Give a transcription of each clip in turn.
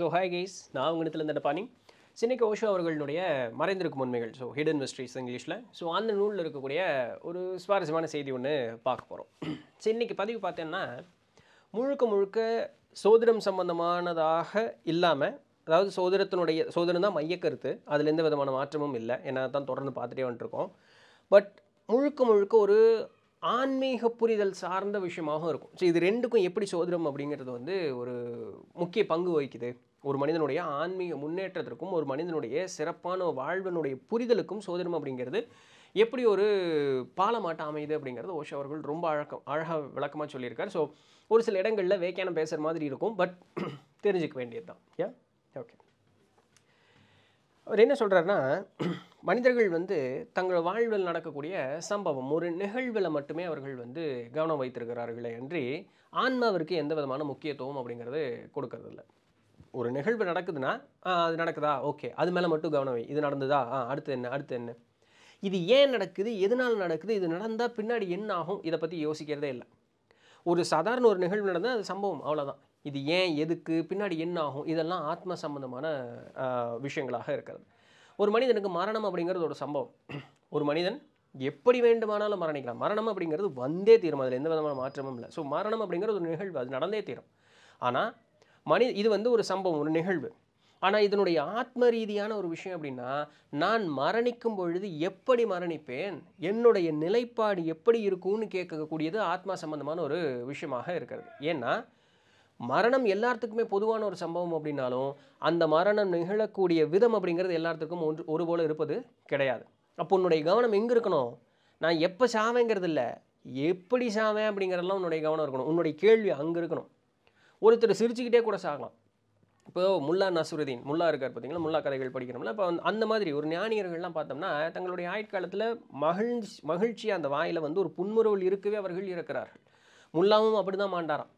so hi guys நான் இடத்துல இருந்த பாணி சின்னைக்கு ஓஷோ அவர்களுடைய மறைந்திருக்கும் உண்மைகள் ஸோ ஹிடன் மிஸ்ட்ரிஸ் இங்கிலீஷில் ஸோ அந்த நூலில் இருக்கக்கூடிய ஒரு சுவாரஸ்யமான செய்தி ஒன்று பார்க்க போகிறோம் ஸோ இன்றைக்கி பதிவு பார்த்தேன்னா முழுக்க முழுக்க சோதிடம் சம்பந்தமானதாக இல்லாமல் அதாவது சோதரத்தினுடைய சோதனம் தான் மையக்கருத்து அதில் எந்த விதமான மாற்றமும் இல்லை ஏன்னா தான் தொடர்ந்து பார்த்துட்டே வந்துருக்கோம் பட் முழுக்க முழுக்க ஒரு ஆன்மீக புரிதல் சார்ந்த விஷயமாகவும் இருக்கும் ஸோ இது ரெண்டுக்கும் எப்படி சோதனம் அப்படிங்கிறது வந்து ஒரு முக்கிய பங்கு வகிக்குது ஒரு மனிதனுடைய ஆன்மீக முன்னேற்றத்திற்கும் ஒரு மனிதனுடைய சிறப்பான வாழ்வனுடைய புரிதலுக்கும் சோதனம் அப்படிங்கிறது எப்படி ஒரு பாலமாட்டம் அமையுது அப்படிங்கிறது ஓஷோ அவர்கள் ரொம்ப அழக அழகாக விளக்கமாக சொல்லியிருக்கார் ஸோ ஒரு சில இடங்களில் வேக்கியானம் பேசுகிற மாதிரி இருக்கும் பட் தெரிஞ்சுக்க வேண்டியது தான் யா ஓகே அவர் என்ன சொல்கிறாருன்னா மனிதர்கள் வந்து தங்கள் வாழ்வில் நடக்கக்கூடிய சம்பவம் ஒரு நிகழ்வில் மட்டுமே அவர்கள் வந்து கவனம் வைத்திருக்கிறார்களே அன்றி ஆன்மாவிற்கு எந்த விதமான முக்கியத்துவம் அப்படிங்கிறது கொடுக்கறதில்லை ஒரு நிகழ்வு நடக்குதுன்னா அது நடக்குதா ஓகே அது மேலே மட்டும் கவனம் இது நடந்ததா ஆ அடுத்து என்ன அடுத்து என்ன இது ஏன் நடக்குது எதனால் நடக்குது இது நடந்தால் பின்னாடி என்ன ஆகும் இதை பற்றி யோசிக்கிறதே இல்லை ஒரு சாதாரண ஒரு நிகழ்வு நடந்தால் அது சம்பவம் அவ்வளோதான் இது ஏன் எதுக்கு பின்னாடி என்ன ஆகும் இதெல்லாம் ஆத்ம சம்பந்தமான விஷயங்களாக இருக்கிறது ஒரு மனிதனுக்கு மரணம் அப்படிங்கிறது ஒரு சம்பவம் ஒரு மனிதன் எப்படி வேண்டுமானாலும் மரணிக்கலாம் மரணம் அப்படிங்கிறது வந்தே தீரும் அதில் எந்த விதமான மாற்றமும் இல்லை ஸோ மரணம் அப்படிங்கிறது ஒரு நிகழ்வு அது நடந்தே தீரும் ஆனால் மனி இது வந்து ஒரு சம்பவம் ஒரு நிகழ்வு ஆனால் இதனுடைய ஆத்ம ரீதியான ஒரு விஷயம் அப்படின்னா நான் மரணிக்கும் பொழுது எப்படி மரணிப்பேன் என்னுடைய நிலைப்பாடு எப்படி இருக்கும்னு கேட்கக்கூடியது ஆத்மா சம்பந்தமான ஒரு விஷயமாக இருக்கிறது ஏன்னா மரணம் எல்லாத்துக்குமே பொதுவான ஒரு சம்பவம் அப்படின்னாலும் அந்த மரணம் நிகழக்கூடிய விதம் அப்படிங்கிறது எல்லாத்துக்கும் ஒன்று ஒரு போல் இருப்பது கிடையாது அப்போ உன்னுடைய கவனம் எங்கே இருக்கணும் நான் எப்போ சாவேங்கிறது இல்லை எப்படி சாவேன் அப்படிங்கிறதெல்லாம் உன்னுடைய கவனம் இருக்கணும் உன்னுடைய கேள்வி அங்கே இருக்கணும் ஒருத்தர் சிரிச்சுக்கிட்டே கூட சாகலாம் இப்போ முல்லா நசுருதீன் முல்லா இருக்கார் பார்த்தீங்களா முல்லா கதைகள் படிக்கிறோம்ல இப்போ அந்த மாதிரி ஒரு ஞானியர்கள்லாம் பார்த்தோம்னா தங்களுடைய ஆயுட்காலத்தில் மகிழ்ச்சி மகிழ்ச்சியாக அந்த வாயில் வந்து ஒரு புன்முறவில் இருக்கவே அவர்கள் இருக்கிறார்கள் முல்லாவும் அப்படி தான் மாண்டாராம்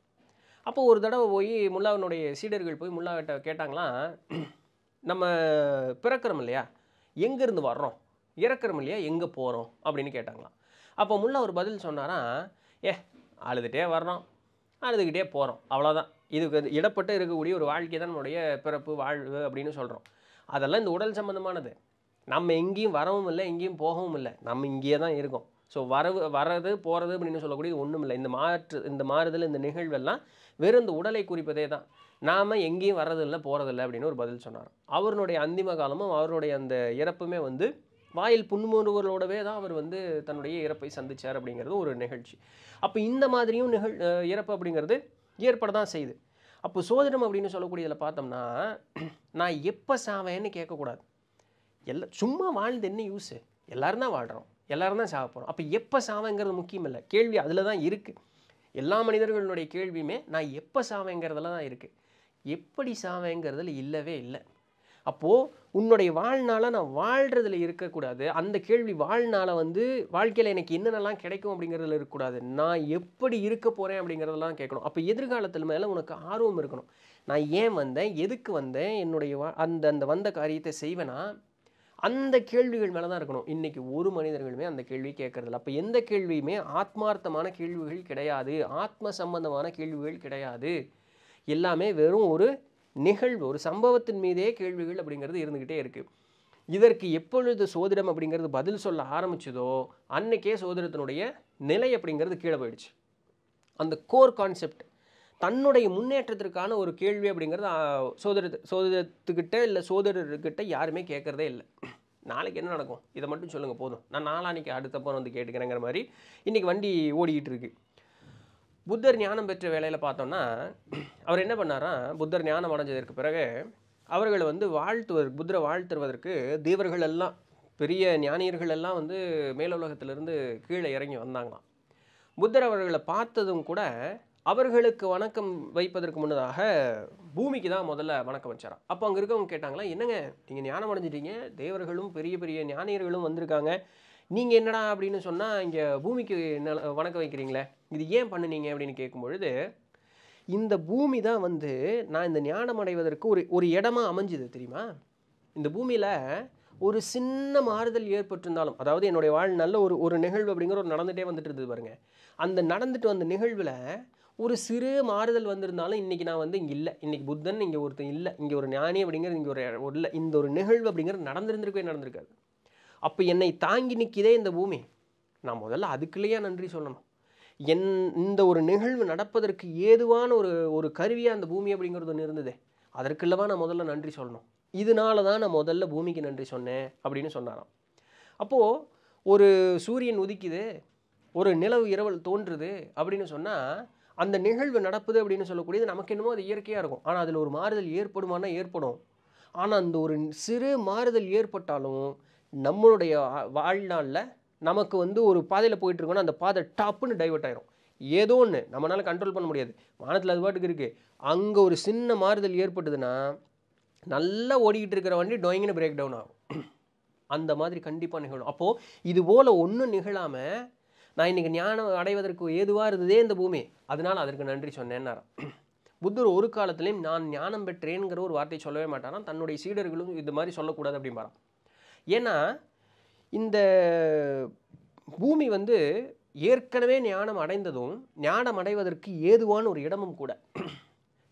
அப்போ ஒரு தடவை போய் முல்லாவினுடைய சீடர்கள் போய் கிட்ட கேட்டாங்களாம் நம்ம பிறக்கிறோம் இல்லையா எங்கேருந்து வர்றோம் இறக்குறோம் இல்லையா எங்கே போகிறோம் அப்படின்னு கேட்டாங்களாம் அப்போ முல்லா ஒரு பதில் சொன்னாராம் ஏ அழுதுகிட்டே வர்றோம் அழுதுகிட்டே போகிறோம் அவ்வளோதான் இதுக்கு இடப்பட்டு இருக்கக்கூடிய ஒரு வாழ்க்கை தான் நம்மளுடைய பிறப்பு வாழ்வு அப்படின்னு சொல்கிறோம் அதெல்லாம் இந்த உடல் சம்மந்தமானது நம்ம எங்கேயும் வரவும் இல்லை எங்கேயும் போகவும் இல்லை நம்ம இங்கேயே தான் இருக்கோம் ஸோ வரவு வரது போகிறது அப்படின்னு சொல்லக்கூடியது ஒன்றும் இல்லை இந்த மாற்று இந்த மாறுதல் இந்த நிகழ்வெல்லாம் வெறும் இந்த உடலை குறிப்பதே தான் நாம் எங்கேயும் வர்றதில்லை போகிறதில்ல அப்படின்னு ஒரு பதில் சொன்னார் அவருடைய அந்திம காலமும் அவருடைய அந்த இறப்புமே வந்து வாயில் புன்முறுவலோடவே தான் அவர் வந்து தன்னுடைய இறப்பை சந்தித்தார் அப்படிங்கிறது ஒரு நிகழ்ச்சி அப்போ இந்த மாதிரியும் நிகழ் இறப்பு அப்படிங்கிறது ஏற்பட தான் செய்யுது அப்போ சோதனம் அப்படின்னு சொல்லக்கூடியதில் பார்த்தோம்னா நான் எப்போ சாவேன்னு கேட்கக்கூடாது எல்லா சும்மா வாழ்ந்து என்ன யூஸு எல்லோரும் தான் வாழ்கிறோம் எல்லோரும் தான் சாக போகிறோம் அப்போ எப்போ சாவேங்கிறது முக்கியம் இல்லை கேள்வி அதில் தான் இருக்குது எல்லா மனிதர்களுடைய கேள்வியுமே நான் எப்போ சாவேங்கிறதுல தான் இருக்குது எப்படி சாவேங்கிறதுல இல்லவே இல்லை அப்போது உன்னுடைய வாழ்நாள நான் வாழ்கிறதுல இருக்கக்கூடாது அந்த கேள்வி வாழ்நாள வந்து வாழ்க்கையில் எனக்கு என்னென்னலாம் கிடைக்கும் அப்படிங்கிறதுல இருக்கக்கூடாது நான் எப்படி இருக்க போகிறேன் அப்படிங்கிறதெல்லாம் கேட்கணும் அப்போ எதிர்காலத்தில் மேலே உனக்கு ஆர்வம் இருக்கணும் நான் ஏன் வந்தேன் எதுக்கு வந்தேன் என்னுடைய வா அந்த அந்த வந்த காரியத்தை செய்வேனா அந்த கேள்விகள் மேலே தான் இருக்கணும் இன்றைக்கி ஒரு மனிதர்களுமே அந்த கேள்வி கேட்குறதில்ல அப்போ எந்த கேள்வியுமே ஆத்மார்த்தமான கேள்விகள் கிடையாது ஆத்ம சம்பந்தமான கேள்விகள் கிடையாது எல்லாமே வெறும் ஒரு நிகழ்வு ஒரு சம்பவத்தின் மீதே கேள்விகள் அப்படிங்கிறது இருந்துக்கிட்டே இருக்குது இதற்கு எப்பொழுது சோதிடம் அப்படிங்கிறது பதில் சொல்ல ஆரம்பிச்சதோ அன்னைக்கே சோதிடத்தினுடைய நிலை அப்படிங்கிறது கீழே போயிடுச்சு அந்த கோர் கான்செப்ட் தன்னுடைய முன்னேற்றத்திற்கான ஒரு கேள்வி அப்படிங்கிறது சோதர சோதரத்துக்கிட்ட இல்லை சோதரர்கிட்ட யாருமே கேட்குறதே இல்லை நாளைக்கு என்ன நடக்கும் இதை மட்டும் சொல்லுங்கள் போதும் நான் நாளானிக்கு அடுத்தப்போ வந்து கேட்டுக்கிறேங்கிற மாதிரி இன்றைக்கி வண்டி ஓடிக்கிட்டு இருக்குது புத்தர் ஞானம் பெற்ற வேலையில் பார்த்தோம்னா அவர் என்ன பண்ணாரா புத்தர் ஞானம் அடைஞ்சதற்கு பிறகு அவர்களை வந்து வாழ்த்துவதற்கு புத்தரை வாழ்த்துவதற்கு தேவர்கள் எல்லாம் பெரிய ஞானியர்கள் எல்லாம் வந்து மேலுலகத்திலிருந்து கீழே இறங்கி வந்தாங்களாம் புத்தர் அவர்களை பார்த்ததும் கூட அவர்களுக்கு வணக்கம் வைப்பதற்கு முன்னதாக பூமிக்கு தான் முதல்ல வணக்கம் வச்சாராம் அப்போ அங்கே இருக்கவங்க கேட்டாங்களா என்னங்க நீங்கள் ஞானம் அடைஞ்சிட்டீங்க தேவர்களும் பெரிய பெரிய ஞானியர்களும் வந்திருக்காங்க நீங்கள் என்னடா அப்படின்னு சொன்னால் இங்கே பூமிக்கு வணக்கம் வைக்கிறீங்களே இது ஏன் பண்ணினீங்க அப்படின்னு கேட்கும்பொழுது இந்த பூமி தான் வந்து நான் இந்த ஞானம் அடைவதற்கு ஒரு ஒரு இடமா அமைஞ்சுது தெரியுமா இந்த பூமியில் ஒரு சின்ன மாறுதல் ஏற்பட்டிருந்தாலும் அதாவது என்னுடைய வாழ் நல்ல ஒரு ஒரு நிகழ்வு அப்படிங்கிற ஒரு நடந்துகிட்டே வந்துட்டு இருந்தது பாருங்கள் அந்த நடந்துட்டு வந்த நிகழ்வில் ஒரு சிறு மாறுதல் வந்திருந்தாலும் இன்றைக்கி நான் வந்து இங்கே இல்லை இன்றைக்கி புத்தன் இங்கே ஒருத்தன் இல்லை இங்கே ஒரு ஞானி அப்படிங்கிறது இங்கே ஒரு இல்லை இந்த ஒரு நிகழ்வு அப்படிங்கிறது நடந்திருந்திருக்கவே நடந்திருக்காது அப்போ என்னை தாங்கி நிற்கிதே இந்த பூமி நான் முதல்ல அதுக்குள்ளேயே நன்றி சொல்லணும் என் இந்த ஒரு நிகழ்வு நடப்பதற்கு ஏதுவான ஒரு ஒரு கருவியாக அந்த பூமி அப்படிங்கிறது ஒன்று இருந்தது அதற்குள்ளவா நான் முதல்ல நன்றி சொல்லணும் இதனால தான் நான் முதல்ல பூமிக்கு நன்றி சொன்னேன் அப்படின்னு சொன்னாராம் அப்போது ஒரு சூரியன் உதிக்குது ஒரு நிலவு இரவல் தோன்றுது அப்படின்னு சொன்னால் அந்த நிகழ்வு நடப்புது அப்படின்னு சொல்லக்கூடியது நமக்கு என்னமோ அது இயற்கையாக இருக்கும் ஆனால் அதில் ஒரு மாறுதல் ஏற்படுமானா ஏற்படும் ஆனால் அந்த ஒரு சிறு மாறுதல் ஏற்பட்டாலும் நம்மளுடைய வாழ்நாளில் நமக்கு வந்து ஒரு பாதையில் போயிட்டுருக்கோன்னா அந்த பாதை டப்புன்னு டைவெர்ட் ஆயிரும் ஏதோ ஒன்று நம்மளால் கண்ட்ரோல் பண்ண முடியாது வானத்தில் அது பாட்டுக்கு இருக்குது அங்கே ஒரு சின்ன மாறுதல் ஏற்பட்டுதுன்னா நல்லா ஓடிக்கிட்டு இருக்கிற வண்டி டோயிங்னு பிரேக் டவுன் ஆகும் அந்த மாதிரி கண்டிப்பாக நிகழும் அப்போது இது போல் ஒன்றும் நிகழாமல் நான் இன்றைக்கி ஞானம் அடைவதற்கு ஏதுவாக இருந்ததே இந்த பூமி அதனால் அதற்கு நன்றி சொன்னேன்னாரா புத்தர் ஒரு காலத்துலேயும் நான் ஞானம் பெற்றேங்கிற ஒரு வார்த்தை சொல்லவே மாட்டானா தன்னுடைய சீடர்களும் இது மாதிரி சொல்லக்கூடாது அப்படின்பாரான் ஏன்னா இந்த பூமி வந்து ஏற்கனவே ஞானம் அடைந்ததும் ஞானம் அடைவதற்கு ஏதுவான ஒரு இடமும் கூட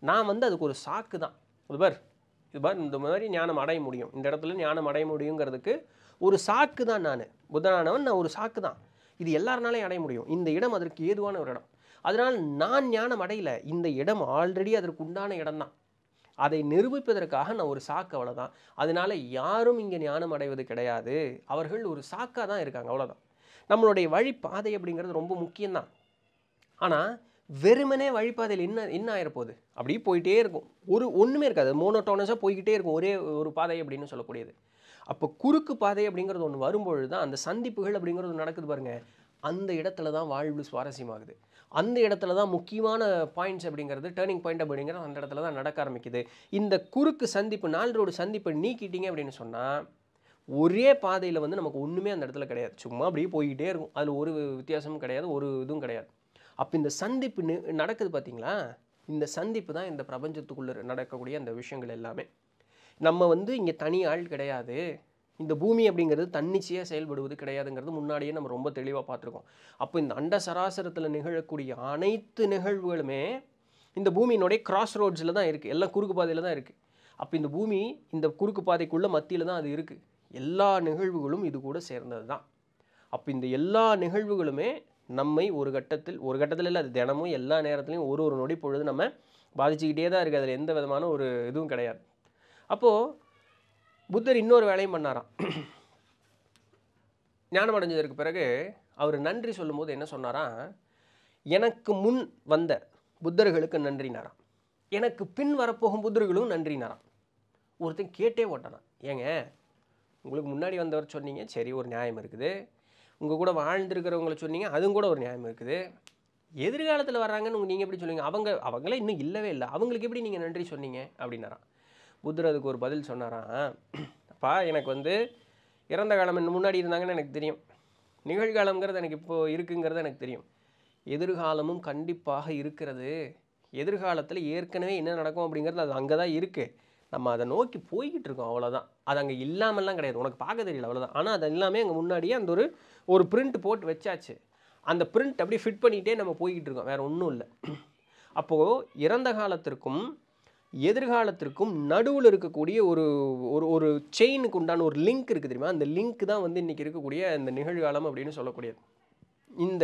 நான் வந்து அதுக்கு ஒரு சாக்கு தான் இது பார் இது பார் இந்த மாதிரி ஞானம் அடைய முடியும் இந்த இடத்துல ஞானம் அடைய முடியுங்கிறதுக்கு ஒரு சாக்கு தான் நான் புத்தனானவன் நான் ஒரு சாக்கு தான் இது எல்லாருனாலையும் அடைய முடியும் இந்த இடம் அதற்கு ஏதுவான ஒரு இடம் அதனால் நான் ஞானம் அடையலை இந்த இடம் ஆல்ரெடி அதற்கு உண்டான இடம் அதை நிரூபிப்பதற்காக நான் ஒரு சாக்கு அவ்வளோதான் அதனால யாரும் இங்கே ஞானம் அடைவது கிடையாது அவர்கள் ஒரு சாக்காக தான் இருக்காங்க அவ்வளோதான் நம்மளுடைய வழிப்பாதை அப்படிங்கிறது ரொம்ப முக்கியம்தான் ஆனால் வெறுமனே வழிபாதையில் என்ன என்ன ஆயிரப்போகுது அப்படியே போயிட்டே இருக்கும் ஒரு ஒன்றுமே இருக்காது மோனோட்டோனஸாக போய்கிட்டே இருக்கும் ஒரே ஒரு பாதை அப்படின்னு சொல்லக்கூடியது அப்போ குறுக்கு பாதை அப்படிங்கிறது ஒன்று வரும்பொழுது தான் அந்த சந்திப்புகள் அப்படிங்கிறது நடக்குது பாருங்கள் அந்த இடத்துல தான் வாழ்வு சுவாரஸ்யமாகுது அந்த இடத்துல தான் முக்கியமான பாயிண்ட்ஸ் அப்படிங்கிறது டேர்னிங் பாயிண்ட் அப்படிங்கிறது அந்த இடத்துல தான் நடக்க ஆரம்பிக்குது இந்த குறுக்கு சந்திப்பு நாலு ரோடு சந்திப்பை நீக்கிட்டீங்க அப்படின்னு சொன்னால் ஒரே பாதையில் வந்து நமக்கு ஒன்றுமே அந்த இடத்துல கிடையாது சும்மா அப்படியே போய்கிட்டே இருக்கும் அதில் ஒரு வித்தியாசமும் கிடையாது ஒரு இதுவும் கிடையாது அப்போ இந்த சந்திப்பு நடக்குது பார்த்தீங்களா இந்த சந்திப்பு தான் இந்த பிரபஞ்சத்துக்குள்ளே நடக்கக்கூடிய அந்த விஷயங்கள் எல்லாமே நம்ம வந்து இங்கே தனி ஆள் கிடையாது இந்த பூமி அப்படிங்கிறது தன்னிச்சையாக செயல்படுவது கிடையாதுங்கிறது முன்னாடியே நம்ம ரொம்ப தெளிவாக பார்த்துருக்கோம் அப்போ இந்த அண்ட சராசரத்தில் நிகழக்கூடிய அனைத்து நிகழ்வுகளுமே இந்த பூமியினுடைய கிராஸ் ரோட்ஸில் தான் இருக்குது எல்லாம் குறுக்கு பாதையில் தான் இருக்குது அப்போ இந்த பூமி இந்த குறுக்கு பாதைக்குள்ளே மத்தியில் தான் அது இருக்குது எல்லா நிகழ்வுகளும் இது கூட சேர்ந்தது தான் அப்போ இந்த எல்லா நிகழ்வுகளுமே நம்மை ஒரு கட்டத்தில் ஒரு கட்டத்தில் இல்லை அது தினமும் எல்லா நேரத்துலையும் ஒரு ஒரு நொடி பொழுது நம்ம பாதிச்சுக்கிட்டே தான் இருக்குது அதில் எந்த விதமான ஒரு இதுவும் கிடையாது அப்போது புத்தர் இன்னொரு வேலையும் பண்ணாராம் ஞானம் அடைஞ்சதற்கு பிறகு அவர் நன்றி சொல்லும்போது என்ன சொன்னாரா எனக்கு முன் வந்த புத்தர்களுக்கு நன்றினாராம் எனக்கு பின் வரப்போகும் புத்தர்களும் நன்றினாராம் ஒருத்தன் கேட்டே ஓட்டானா ஏங்க உங்களுக்கு முன்னாடி வந்தவர் சொன்னீங்க சரி ஒரு நியாயம் இருக்குது உங்கள் கூட வாழ்ந்துருக்கிறவங்கள சொன்னீங்க அதுவும் கூட ஒரு நியாயம் இருக்குது எதிர்காலத்தில் வர்றாங்கன்னு நீங்கள் எப்படி சொல்லுவீங்க அவங்க அவங்களே இன்னும் இல்லவே இல்லை அவங்களுக்கு எப்படி நீங்கள் நன்றி சொன்னீங்க அப்படின்னாராம் புத்தர் அதுக்கு ஒரு பதில் சொன்னாரான் அப்பா எனக்கு வந்து இறந்த காலம் முன்னாடி இருந்தாங்கன்னு எனக்கு தெரியும் நிகழ்காலங்கிறது எனக்கு இப்போது இருக்குங்கிறது எனக்கு தெரியும் எதிர்காலமும் கண்டிப்பாக இருக்கிறது எதிர்காலத்தில் ஏற்கனவே என்ன நடக்கும் அப்படிங்கிறது அது அங்கே தான் இருக்குது நம்ம அதை நோக்கி போய்கிட்டு இருக்கோம் அவ்வளோதான் அது அங்கே இல்லாமல்லாம் கிடையாது உனக்கு பார்க்க தெரியல அவ்வளோதான் ஆனால் அது எல்லாமே அங்கே முன்னாடியே அந்த ஒரு ஒரு பிரிண்ட் போட்டு வச்சாச்சு அந்த பிரிண்ட் அப்படியே ஃபிட் பண்ணிகிட்டே நம்ம போய்கிட்டு இருக்கோம் வேறு ஒன்றும் இல்லை அப்போது இறந்த காலத்திற்கும் எதிர்காலத்திற்கும் நடுவில் இருக்கக்கூடிய ஒரு ஒரு ஒரு செயினுக்கு உண்டான ஒரு லிங்க் இருக்குது தெரியுமா அந்த லிங்க் தான் வந்து இன்றைக்கி இருக்கக்கூடிய இந்த நிகழ்காலம் அப்படின்னு சொல்லக்கூடியது இந்த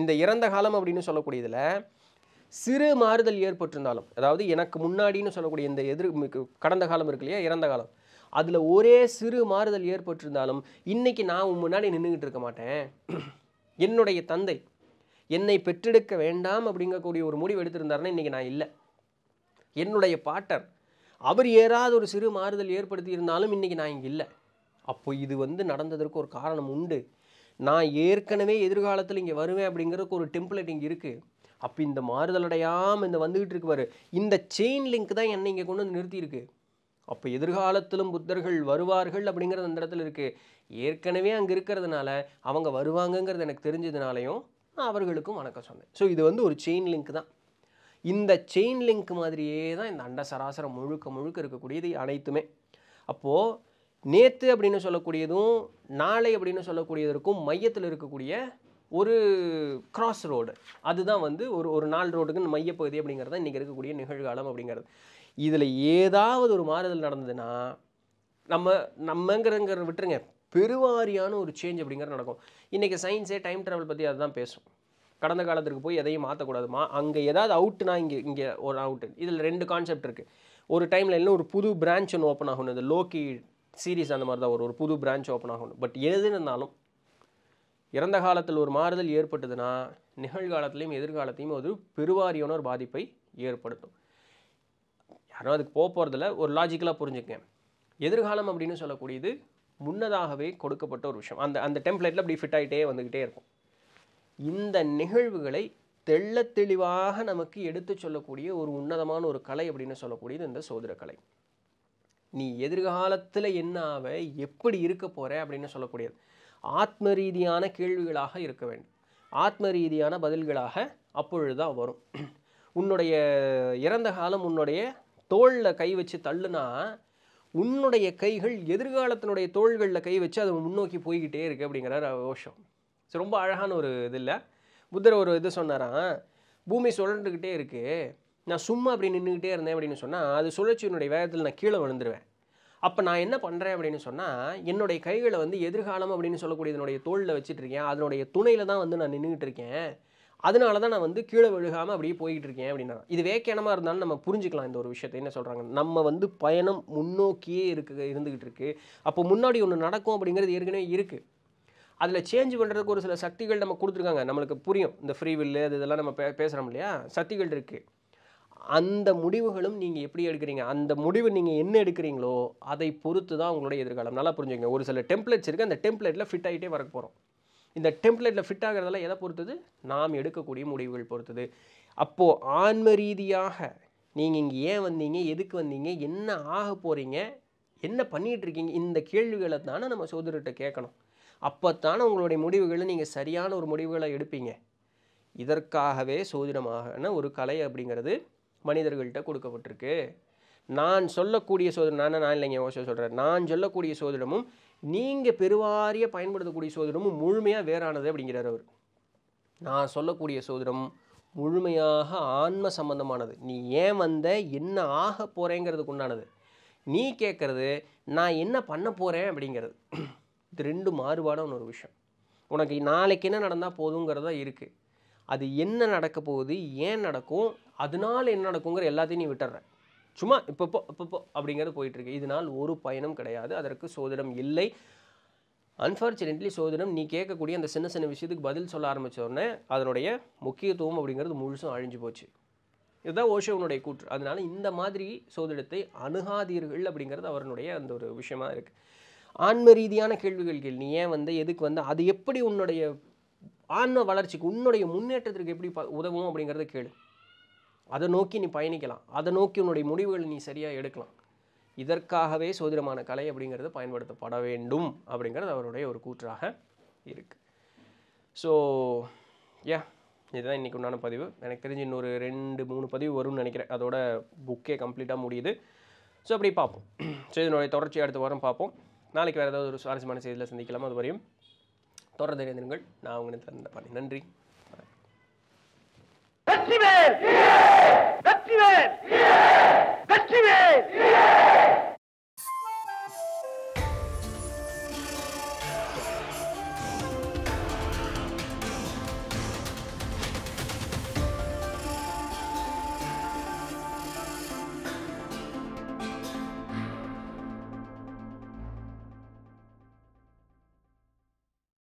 இந்த இறந்த காலம் அப்படின்னு சொல்லக்கூடியதில் சிறு மாறுதல் ஏற்பட்டிருந்தாலும் அதாவது எனக்கு முன்னாடின்னு சொல்லக்கூடிய இந்த எதிர் கடந்த காலம் இருக்கு இல்லையா இறந்த காலம் அதில் ஒரே சிறு மாறுதல் ஏற்பட்டிருந்தாலும் இன்றைக்கி நான் முன்னாடி நின்றுக்கிட்டு இருக்க மாட்டேன் என்னுடைய தந்தை என்னை பெற்றெடுக்க வேண்டாம் அப்படிங்கக்கூடிய ஒரு முடிவு எடுத்திருந்தாருன்னா இன்றைக்கி நான் இல்லை என்னுடைய பாட்டர் அவர் ஏறாத ஒரு சிறு மாறுதல் ஏற்படுத்தி இருந்தாலும் இன்றைக்கி நான் இங்கே இல்லை அப்போ இது வந்து நடந்ததற்கு ஒரு காரணம் உண்டு நான் ஏற்கனவே எதிர்காலத்தில் இங்கே வருவேன் அப்படிங்கிறதுக்கு ஒரு டெம்ப்ளேட் இங்கே இருக்குது அப்போ இந்த மாறுதல் அடையாமல் இந்த வந்துக்கிட்டு இருக்குவார் இந்த செயின் லிங்க் தான் என்னை இங்கே கொண்டு வந்து நிறுத்தியிருக்கு அப்போ எதிர்காலத்திலும் புத்தர்கள் வருவார்கள் அப்படிங்கிறது அந்த இடத்துல இருக்குது ஏற்கனவே அங்கே இருக்கிறதுனால அவங்க வருவாங்கங்கிறது எனக்கு தெரிஞ்சதுனாலையும் அவர்களுக்கும் வணக்கம் சொன்னேன் ஸோ இது வந்து ஒரு செயின் லிங்க் தான் இந்த செயின் லிங்க் மாதிரியே தான் இந்த அண்ட சராசரம் முழுக்க முழுக்க இருக்கக்கூடியது அனைத்துமே அப்போது நேற்று அப்படின்னு சொல்லக்கூடியதும் நாளை அப்படின்னு சொல்லக்கூடியதற்கும் மையத்தில் இருக்கக்கூடிய ஒரு கிராஸ் ரோடு அதுதான் வந்து ஒரு ஒரு நாள் ரோடுக்குன்னு மையப்பகுதி அப்படிங்கிறது தான் இன்றைக்கி இருக்கக்கூடிய நிகழ்காலம் அப்படிங்கிறது இதில் ஏதாவது ஒரு மாறுதல் நடந்ததுன்னா நம்ம நம்மங்கிறங்கிற விட்டுருங்க பெருவாரியான ஒரு சேஞ்ச் அப்படிங்கிறது நடக்கும் இன்றைக்கி சயின்ஸே டைம் ட்ராவல் பற்றி அதுதான் பேசும் கடந்த காலத்திற்கு போய் எதையும் மாற்றக்கூடாதுமா அங்கே ஏதாவது அவுட்டுனா இங்கே இங்கே ஒரு அவுட்டு இதில் ரெண்டு கான்செப்ட் இருக்குது ஒரு டைமில் இன்னும் ஒரு புது பிரான்ச் ஒன்று ஓப்பன் ஆகணும் இந்த லோக்கி சீரீஸ் அந்த மாதிரி தான் ஒரு ஒரு புது பிரான்ச் ஓப்பன் ஆகணும் பட் எதுன்னு இருந்தாலும் இறந்த காலத்தில் ஒரு மாறுதல் ஏற்பட்டதுன்னா நிகழ்காலத்துலேயும் எதிர்காலத்தையும் ஒரு பெருவாரியான ஒரு பாதிப்பை ஏற்படுத்தும் யாரும் அதுக்கு போக போகிறதில்ல ஒரு லாஜிக்கலாக புரிஞ்சுக்கங்க எதிர்காலம் அப்படின்னு சொல்லக்கூடியது முன்னதாகவே கொடுக்கப்பட்ட ஒரு விஷயம் அந்த அந்த டெம்ப்ளேட்டில் அப்படி ஃபிட் ஆகிட்டே வந்துக்கிட்டே இருக்கும் இந்த நிகழ்வுகளை தெள்ள தெளிவாக நமக்கு எடுத்து சொல்லக்கூடிய ஒரு உன்னதமான ஒரு கலை அப்படின்னு சொல்லக்கூடியது இந்த சோதரக்கலை நீ எதிர்காலத்தில் என்ன ஆக எப்படி இருக்க போகிற அப்படின்னு சொல்லக்கூடியது ஆத்ம ரீதியான கேள்விகளாக இருக்க வேண்டும் ஆத்ம ரீதியான பதில்களாக அப்பொழுது தான் வரும் உன்னுடைய இறந்த காலம் உன்னுடைய தோளில் கை வச்சு தள்ளுனா உன்னுடைய கைகள் எதிர்காலத்தினுடைய தோள்களில் கை வச்சு அதை முன்னோக்கி போய்கிட்டே இருக்குது அப்படிங்கிறார் ஓஷம் ஸோ ரொம்ப அழகான ஒரு இது இல்லை புத்தர் ஒரு இது சொன்னாராம் பூமி சுழண்டுக்கிட்டே இருக்குது நான் சும்மா அப்படி நின்றுக்கிட்டே இருந்தேன் அப்படின்னு சொன்னால் அது சுழற்சியினுடைய வேகத்தில் நான் கீழே விழுந்துருவேன் அப்போ நான் என்ன பண்ணுறேன் அப்படின்னு சொன்னால் என்னுடைய கைகளை வந்து எதிர்காலம் அப்படின்னு சொல்லக்கூடிய இதனுடைய தோளில் வச்சுட்டு இருக்கேன் அதனுடைய துணையில் தான் வந்து நான் நின்றுக்கிட்டு இருக்கேன் அதனால தான் நான் வந்து கீழே விழுகாமல் அப்படியே போய்கிட்டு இருக்கேன் அப்படின்னா இது வேக்கியானமாக இருந்தாலும் நம்ம புரிஞ்சுக்கலாம் இந்த ஒரு விஷயத்தை என்ன சொல்கிறாங்க நம்ம வந்து பயணம் முன்னோக்கியே இருக்கு இருந்துக்கிட்டு இருக்குது அப்போ முன்னாடி ஒன்று நடக்கும் அப்படிங்கிறது ஏற்கனவே இருக்குது அதில் சேஞ்ச் பண்ணுறதுக்கு ஒரு சில சக்திகள் நம்ம கொடுத்துருக்காங்க நம்மளுக்கு புரியும் இந்த ஃப்ரீ வில்லு அது இதெல்லாம் நம்ம பே பேசுகிறோம் இல்லையா சக்திகள் இருக்குது அந்த முடிவுகளும் நீங்கள் எப்படி எடுக்கிறீங்க அந்த முடிவு நீங்கள் என்ன எடுக்கிறீங்களோ அதை பொறுத்து தான் உங்களுடைய எதிர்காலம் நல்லா புரிஞ்சுங்க ஒரு சில டெம்ப்ளேட்ஸ் இருக்குது அந்த டெம்ப்ளேட்டில் ஃபிட் ஆகிட்டே வர போகிறோம் இந்த டெம்ப்ளேட்டில் ஃபிட் ஆகிறதெல்லாம் எதை பொறுத்தது நாம் எடுக்கக்கூடிய முடிவுகள் பொறுத்தது அப்போது ஆன்ம ரீதியாக நீங்கள் இங்கே ஏன் வந்தீங்க எதுக்கு வந்தீங்க என்ன ஆக போகிறீங்க என்ன பண்ணிகிட்ருக்கீங்க இந்த கேள்விகளை தானே நம்ம சோதரிட்ட கேட்கணும் அப்போத்தான உங்களுடைய முடிவுகளை நீங்கள் சரியான ஒரு முடிவுகளை எடுப்பீங்க இதற்காகவே சோதிடமான ஒரு கலை அப்படிங்கிறது மனிதர்கள்ட்ட கொடுக்கப்பட்டிருக்கு நான் சொல்லக்கூடிய சோதனம் நான் நான் இல்லைங்க யோசனை சொல்கிறேன் நான் சொல்லக்கூடிய சோதிடமும் நீங்கள் பெருவாரிய பயன்படுத்தக்கூடிய சோதிடமும் முழுமையாக வேறானது அப்படிங்கிறார் அவர் நான் சொல்லக்கூடிய சோதிடம் முழுமையாக ஆன்ம சம்பந்தமானது நீ ஏன் வந்த என்ன ஆக போகிறேங்கிறதுக்கு உண்டானது நீ கேட்குறது நான் என்ன பண்ண போகிறேன் அப்படிங்கிறது இது ரெண்டு மாறுபாடான ஒரு விஷயம் உனக்கு நாளைக்கு என்ன நடந்தால் போதுங்கிறதா இருக்குது அது என்ன நடக்க போகுது ஏன் நடக்கும் அதனால என்ன நடக்குங்கிற எல்லாத்தையும் நீ விட்டுறேன் சும்மா இப்பப்போ அப்பப்போ அப்படிங்கிறது போயிட்டுருக்கு இதனால் ஒரு பயணம் கிடையாது அதற்கு சோதிடம் இல்லை அன்ஃபார்ச்சுனேட்லி சோதிடம் நீ கேட்கக்கூடிய அந்த சின்ன சின்ன விஷயத்துக்கு பதில் சொல்ல ஆரம்பித்தோடனே அதனுடைய முக்கியத்துவம் அப்படிங்கிறது முழுசும் அழிஞ்சு போச்சு இதுதான் ஓஷோவனுடைய கூற்று அதனால் இந்த மாதிரி சோதிடத்தை அணுகாதீர்கள் அப்படிங்கிறது அவருடைய அந்த ஒரு விஷயமாக இருக்குது ஆன்ம ரீதியான கேள்விகள் கேள் நீ ஏன் வந்து எதுக்கு வந்து அது எப்படி உன்னுடைய ஆன்ம வளர்ச்சிக்கு உன்னுடைய முன்னேற்றத்திற்கு எப்படி ப உதவும் அப்படிங்கிறத கேளு அதை நோக்கி நீ பயணிக்கலாம் அதை நோக்கி உன்னுடைய முடிவுகள் நீ சரியாக எடுக்கலாம் இதற்காகவே சோதிடமான கலை அப்படிங்கிறது பயன்படுத்தப்பட வேண்டும் அப்படிங்கிறது அவருடைய ஒரு கூற்றாக இருக்குது ஸோ ஏன் இதுதான் இன்றைக்கி உண்டான பதிவு எனக்கு தெரிஞ்சு இன்னொரு ரெண்டு மூணு பதிவு வரும்னு நினைக்கிறேன் அதோட புக்கே கம்ப்ளீட்டாக முடியுது ஸோ அப்படி பார்ப்போம் ஸோ இதனுடைய தொடர்ச்சி அடுத்த வாரம் பார்ப்போம் நாளைக்கு வேறு ஏதாவது ஒரு சுவாரஸ்யமான செய்தியில் சந்திக்கலாம் அது வரையும் தொடர்ந்து இணைந்திருங்கள் நான் உங்களை திறந்த பண்ணி நன்றி வெற்றிவேல் வெற்றிவேல் வெற்றிவேல்